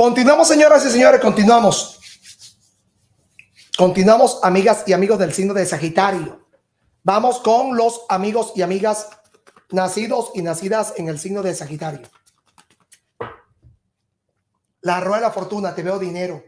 Continuamos, señoras y señores, continuamos. Continuamos, amigas y amigos del signo de Sagitario. Vamos con los amigos y amigas nacidos y nacidas en el signo de Sagitario. La rueda de la fortuna, te veo dinero.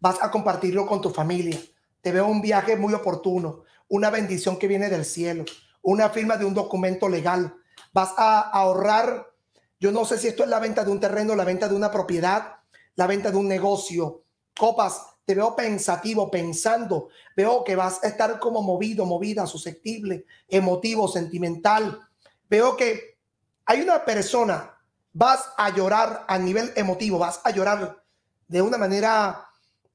Vas a compartirlo con tu familia. Te veo un viaje muy oportuno, una bendición que viene del cielo, una firma de un documento legal. Vas a ahorrar, yo no sé si esto es la venta de un terreno, la venta de una propiedad, la venta de un negocio. Copas, te veo pensativo, pensando. Veo que vas a estar como movido, movida, susceptible, emotivo, sentimental. Veo que hay una persona, vas a llorar a nivel emotivo, vas a llorar de una manera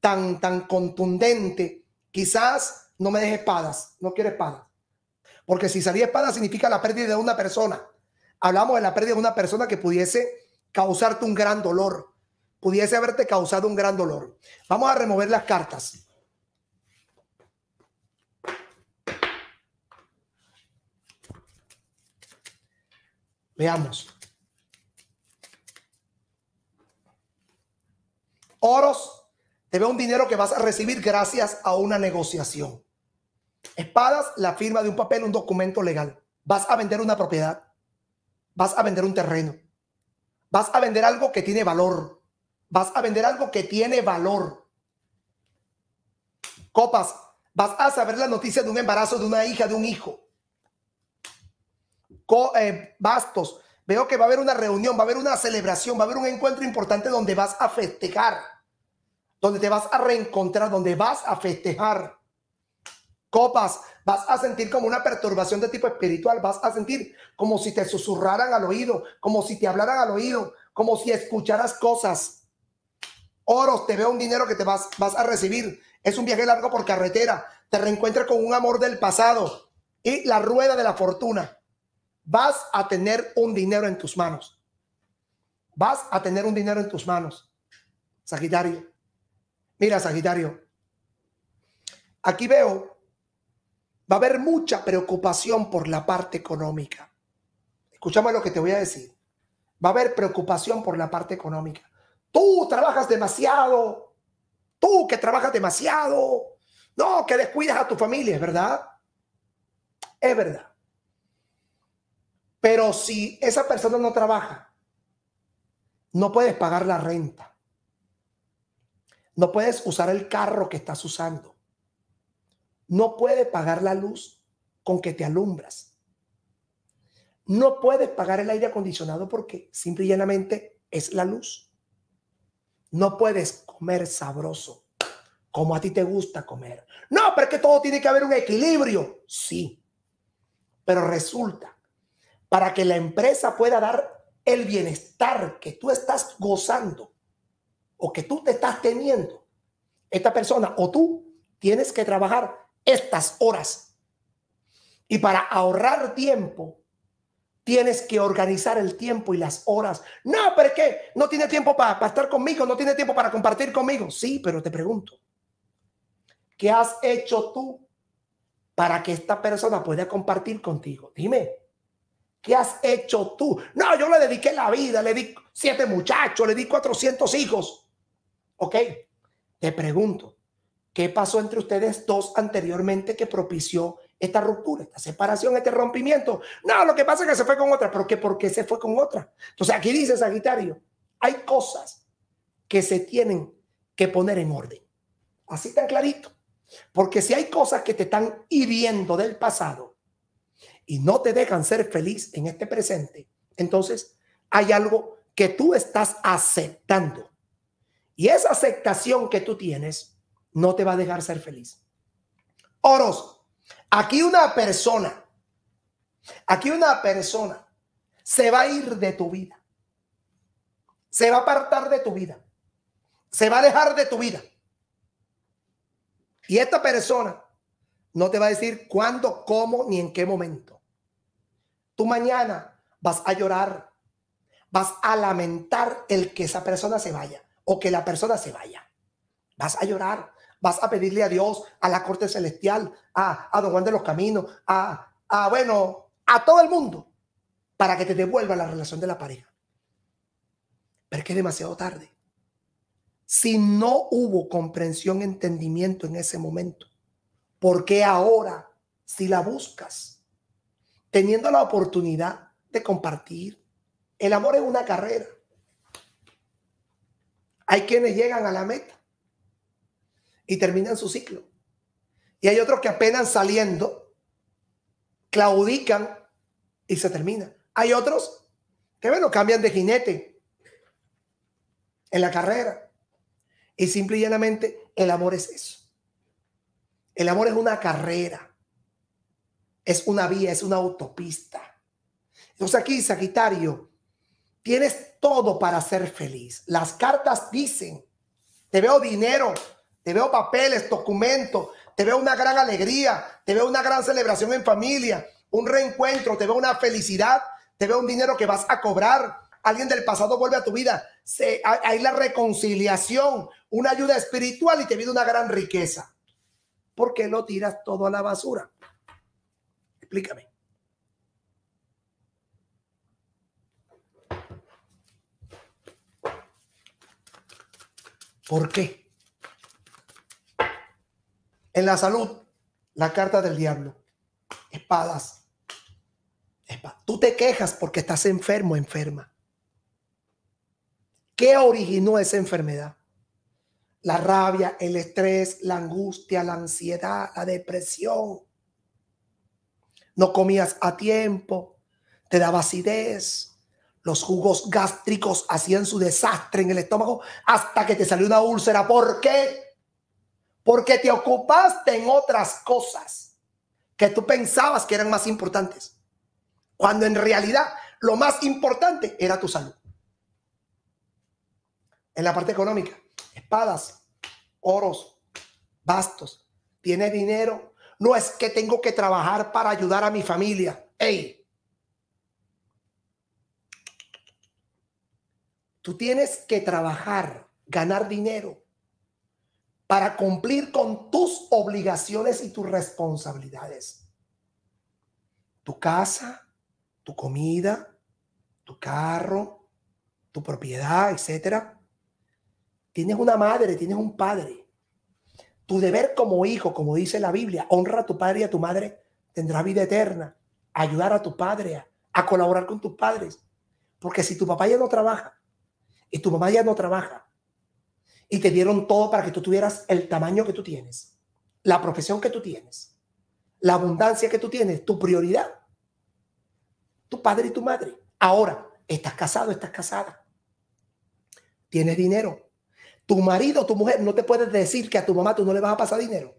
tan, tan contundente. Quizás no me dejes espadas, no quiero espadas. Porque si salía espada significa la pérdida de una persona. Hablamos de la pérdida de una persona que pudiese causarte un gran dolor pudiese haberte causado un gran dolor. Vamos a remover las cartas. Veamos. Oros, te veo un dinero que vas a recibir gracias a una negociación. Espadas, la firma de un papel, un documento legal. Vas a vender una propiedad. Vas a vender un terreno. Vas a vender algo que tiene valor. Vas a vender algo que tiene valor. Copas, vas a saber la noticia de un embarazo de una hija, de un hijo. Eh, bastos, veo que va a haber una reunión, va a haber una celebración, va a haber un encuentro importante donde vas a festejar, donde te vas a reencontrar, donde vas a festejar. Copas, vas a sentir como una perturbación de tipo espiritual, vas a sentir como si te susurraran al oído, como si te hablaran al oído, como si escucharas cosas. Oros, te veo un dinero que te vas, vas a recibir. Es un viaje largo por carretera. Te reencuentras con un amor del pasado y la rueda de la fortuna. Vas a tener un dinero en tus manos. Vas a tener un dinero en tus manos. Sagitario. Mira, Sagitario. Aquí veo, va a haber mucha preocupación por la parte económica. Escúchame lo que te voy a decir. Va a haber preocupación por la parte económica. Tú trabajas demasiado. Tú que trabajas demasiado. No, que descuidas a tu familia, es verdad. Es verdad. Pero si esa persona no trabaja, no puedes pagar la renta. No puedes usar el carro que estás usando. No puedes pagar la luz con que te alumbras. No puedes pagar el aire acondicionado porque simple y llanamente es la luz. No puedes comer sabroso como a ti te gusta comer. No, pero es que todo tiene que haber un equilibrio. Sí. Pero resulta, para que la empresa pueda dar el bienestar que tú estás gozando o que tú te estás teniendo, esta persona o tú tienes que trabajar estas horas. Y para ahorrar tiempo, Tienes que organizar el tiempo y las horas. No, pero es no tiene tiempo para, estar conmigo, no tiene tiempo para compartir conmigo. Sí, pero te pregunto, ¿qué has hecho tú para que esta persona pueda compartir contigo? Dime, ¿qué has hecho tú? No, yo le dediqué la vida, le di siete muchachos, le di cuatrocientos hijos. Ok, te pregunto, ¿qué pasó entre ustedes dos anteriormente que propició esta ruptura, esta separación, este rompimiento. No, lo que pasa es que se fue con otra, pero ¿por porque se fue con otra. Entonces aquí dice Sagitario, hay cosas que se tienen que poner en orden. Así tan clarito. Porque si hay cosas que te están hiriendo del pasado y no te dejan ser feliz en este presente, entonces hay algo que tú estás aceptando. Y esa aceptación que tú tienes no te va a dejar ser feliz. Oros, Aquí una persona, aquí una persona se va a ir de tu vida. Se va a apartar de tu vida. Se va a dejar de tu vida. Y esta persona no te va a decir cuándo, cómo, ni en qué momento. Tú mañana vas a llorar, vas a lamentar el que esa persona se vaya o que la persona se vaya. Vas a llorar, vas a pedirle a Dios, a la Corte Celestial, a, a Don Juan de los Caminos, a, a, bueno, a todo el mundo, para que te devuelva la relación de la pareja. Pero es que es demasiado tarde. Si no hubo comprensión, entendimiento en ese momento, ¿por qué ahora, si la buscas, teniendo la oportunidad de compartir, el amor es una carrera. Hay quienes llegan a la meta y terminan su ciclo. Y hay otros que apenas saliendo, claudican y se termina. Hay otros que, bueno, cambian de jinete en la carrera. Y simple y llanamente, el amor es eso. El amor es una carrera, es una vía, es una autopista. Entonces aquí, Sagitario, tienes todo para ser feliz. Las cartas dicen, te veo dinero, te veo papeles, documentos, te veo una gran alegría, te veo una gran celebración en familia, un reencuentro, te veo una felicidad, te veo un dinero que vas a cobrar, alguien del pasado vuelve a tu vida, Se, hay la reconciliación, una ayuda espiritual y te viene una gran riqueza. ¿Por qué lo tiras todo a la basura? Explícame. ¿Por qué? En la salud, la carta del diablo, espadas. Tú te quejas porque estás enfermo, enferma. ¿Qué originó esa enfermedad? La rabia, el estrés, la angustia, la ansiedad, la depresión. No comías a tiempo, te daba acidez, los jugos gástricos hacían su desastre en el estómago hasta que te salió una úlcera. ¿Por qué? porque te ocupaste en otras cosas que tú pensabas que eran más importantes, cuando en realidad lo más importante era tu salud. En la parte económica, espadas, oros, bastos, tienes dinero. No es que tengo que trabajar para ayudar a mi familia. ¡Ey! Tú tienes que trabajar, ganar dinero para cumplir con tus obligaciones y tus responsabilidades. Tu casa, tu comida, tu carro, tu propiedad, etc. Tienes una madre, tienes un padre. Tu deber como hijo, como dice la Biblia, honra a tu padre y a tu madre, tendrá vida eterna. Ayudar a tu padre, a, a colaborar con tus padres. Porque si tu papá ya no trabaja y tu mamá ya no trabaja, y te dieron todo para que tú tuvieras el tamaño que tú tienes, la profesión que tú tienes, la abundancia que tú tienes, tu prioridad, tu padre y tu madre. Ahora, estás casado, estás casada, tienes dinero. Tu marido, tu mujer, no te puedes decir que a tu mamá tú no le vas a pasar dinero.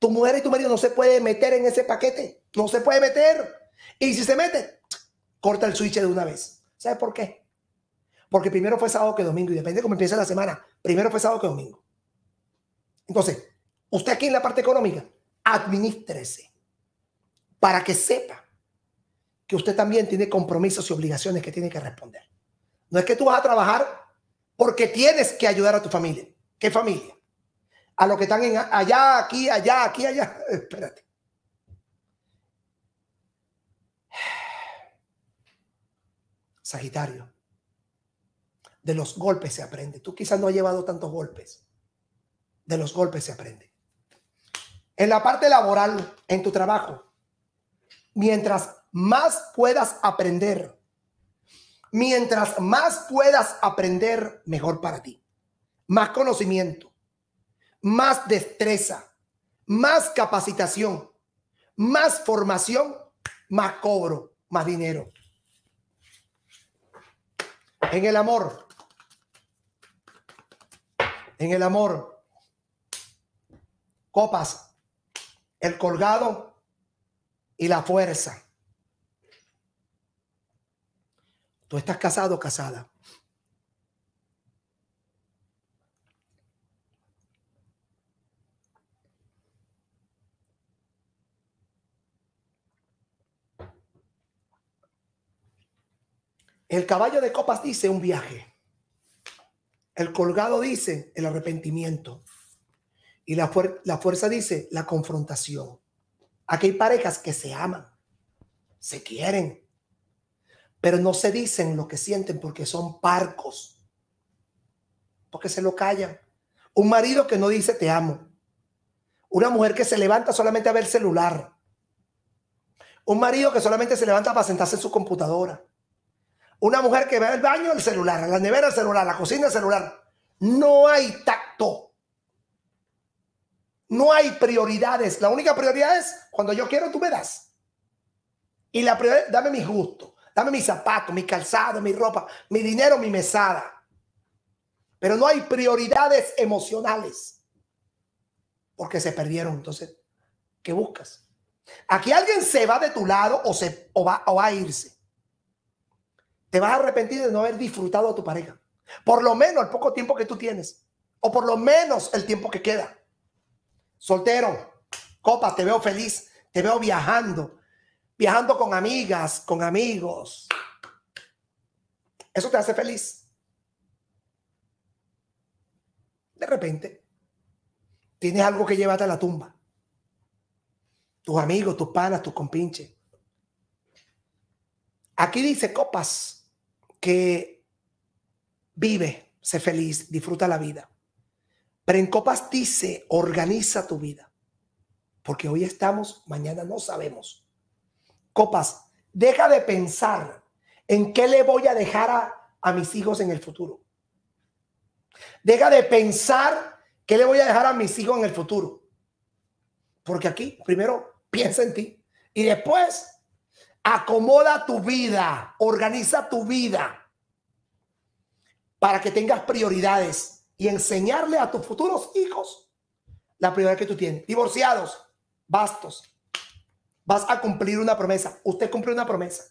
Tu mujer y tu marido no se puede meter en ese paquete, no se puede meter. Y si se mete, corta el switch de una vez. ¿Sabes por qué? porque primero fue sábado que domingo y depende de cómo empiece la semana, primero fue sábado que domingo. Entonces, usted aquí en la parte económica, administrese para que sepa que usted también tiene compromisos y obligaciones que tiene que responder. No es que tú vas a trabajar porque tienes que ayudar a tu familia. ¿Qué familia? A los que están allá, aquí, allá, aquí, allá. Espérate. Sagitario. De los golpes se aprende. Tú quizás no has llevado tantos golpes. De los golpes se aprende. En la parte laboral, en tu trabajo, mientras más puedas aprender, mientras más puedas aprender, mejor para ti. Más conocimiento, más destreza, más capacitación, más formación, más cobro, más dinero. En el amor, en el amor. Copas, el colgado y la fuerza. Tú estás casado o casada. El caballo de copas dice un viaje. El colgado dice el arrepentimiento. Y la, la fuerza dice la confrontación. Aquí hay parejas que se aman, se quieren, pero no se dicen lo que sienten porque son parcos, porque se lo callan. Un marido que no dice te amo. Una mujer que se levanta solamente a ver celular. Un marido que solamente se levanta para sentarse en su computadora. Una mujer que ve el baño, el celular, la nevera, el celular, la cocina, el celular. No hay tacto. No hay prioridades. La única prioridad es cuando yo quiero, tú me das. Y la prioridad, dame mis gustos, dame mis zapatos, mi calzado, mi ropa, mi dinero, mi mesada. Pero no hay prioridades emocionales. Porque se perdieron. Entonces, ¿qué buscas? Aquí alguien se va de tu lado o, se, o va a irse te vas a arrepentir de no haber disfrutado a tu pareja. Por lo menos el poco tiempo que tú tienes. O por lo menos el tiempo que queda. Soltero, copas, te veo feliz, te veo viajando. Viajando con amigas, con amigos. Eso te hace feliz. De repente, tienes algo que llevarte a la tumba. Tus amigos, tus panas, tus compinches. Aquí dice copas, que vive, sé feliz, disfruta la vida. Pero en copas dice, organiza tu vida. Porque hoy estamos, mañana no sabemos. Copas, deja de pensar en qué le voy a dejar a, mis hijos en el futuro. Deja de pensar qué le voy a dejar a mis hijos en el futuro. Porque aquí, primero, piensa en ti. Y después, Acomoda tu vida, organiza tu vida para que tengas prioridades y enseñarle a tus futuros hijos la prioridad que tú tienes. Divorciados, bastos. Vas a cumplir una promesa. Usted cumplió una promesa.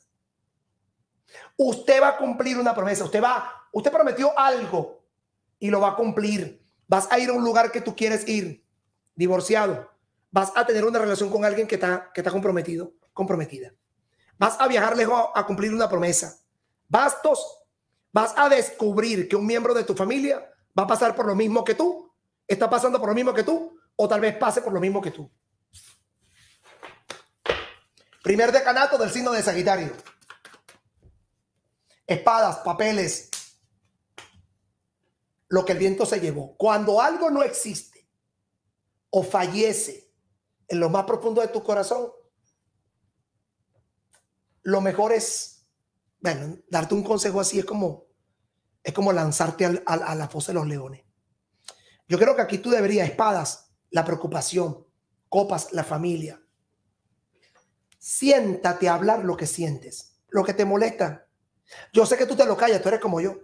Usted va a cumplir una promesa. Usted va, usted prometió algo y lo va a cumplir. Vas a ir a un lugar que tú quieres ir. Divorciado. Vas a tener una relación con alguien que está, que está comprometido, comprometida. Vas a viajar lejos a, cumplir una promesa. Bastos, vas a descubrir que un miembro de tu familia va a pasar por lo mismo que tú, está pasando por lo mismo que tú, o tal vez pase por lo mismo que tú. Primer decanato del signo de Sagitario. Espadas, papeles, lo que el viento se llevó. Cuando algo no existe o fallece en lo más profundo de tu corazón, lo mejor es, bueno, darte un consejo así es como, es como lanzarte a la fosa de los leones. Yo creo que aquí tú deberías espadas, la preocupación, copas, la familia. Siéntate a hablar lo que sientes, lo que te molesta. Yo sé que tú te lo callas, tú eres como yo.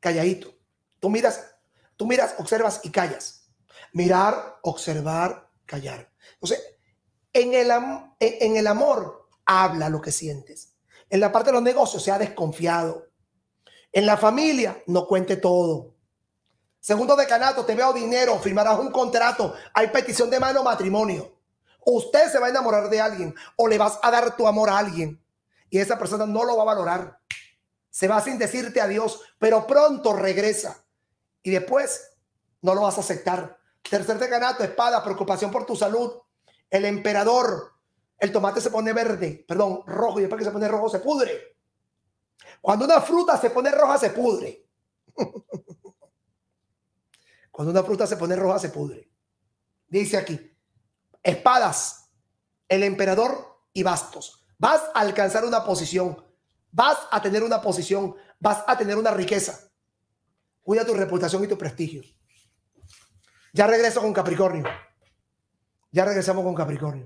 Calladito. Tú miras, tú miras, observas y callas. Mirar, observar, callar. Entonces, en el, en el amor, Habla lo que sientes. En la parte de los negocios, se ha desconfiado. En la familia, no cuente todo. Segundo decanato, te veo dinero, firmarás un contrato, hay petición de mano, matrimonio. Usted se va a enamorar de alguien o le vas a dar tu amor a alguien y esa persona no lo va a valorar. Se va sin decirte adiós, pero pronto regresa y después no lo vas a aceptar. Tercer decanato, espada, preocupación por tu salud. El emperador, el tomate se pone verde, perdón, rojo, y después que se pone rojo se pudre. Cuando una fruta se pone roja se pudre. Cuando una fruta se pone roja se pudre. Dice aquí, espadas, el emperador y bastos. Vas a alcanzar una posición, vas a tener una posición, vas a tener una riqueza. Cuida tu reputación y tu prestigio. Ya regreso con Capricornio. Ya regresamos con Capricornio.